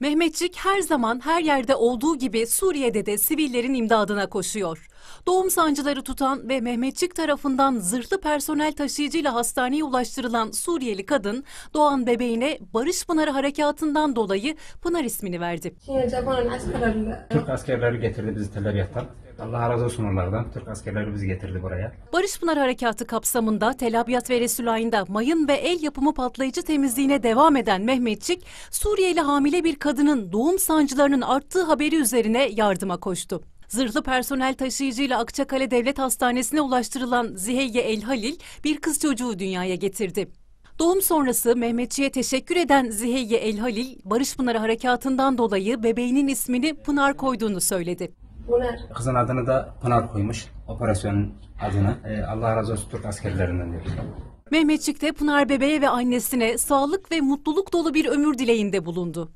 Mehmetçik her zaman her yerde olduğu gibi Suriye'de de sivillerin imdadına koşuyor. Doğum sancıları tutan ve Mehmetçik tarafından zırhlı personel taşıyıcıyla hastaneye ulaştırılan Suriyeli kadın doğan bebeğine Barış Pınarı Harekatı'ndan dolayı Pınar ismini verdi. Türk askerleri getirdi bizi Tel Allah razı olsun onlardan. Türk askerleri bizi getirdi buraya. Barış Pınar Harekatı kapsamında Tel Abyad ve Resulayn'da mayın ve el yapımı patlayıcı temizliğine devam eden Mehmetçik, Suriyeli hamile bir kadının doğum sancılarının arttığı haberi üzerine yardıma koştu. Zırhlı personel taşıyıcıyla Akçakale Devlet Hastanesi'ne ulaştırılan Ziheyye El Halil bir kız çocuğu dünyaya getirdi. Doğum sonrası Mehmetçi'ye teşekkür eden Ziheyye El Halil, Barış Pınarı Harekatı'ndan dolayı bebeğinin ismini Pınar koyduğunu söyledi. Muner. Kızın adını da Pınar koymuş. Operasyonun adını. Ee, Allah razı olsun Türk askerlerinden diyor. Mehmetçik de Pınar bebeğe ve annesine sağlık ve mutluluk dolu bir ömür dileğinde bulundu.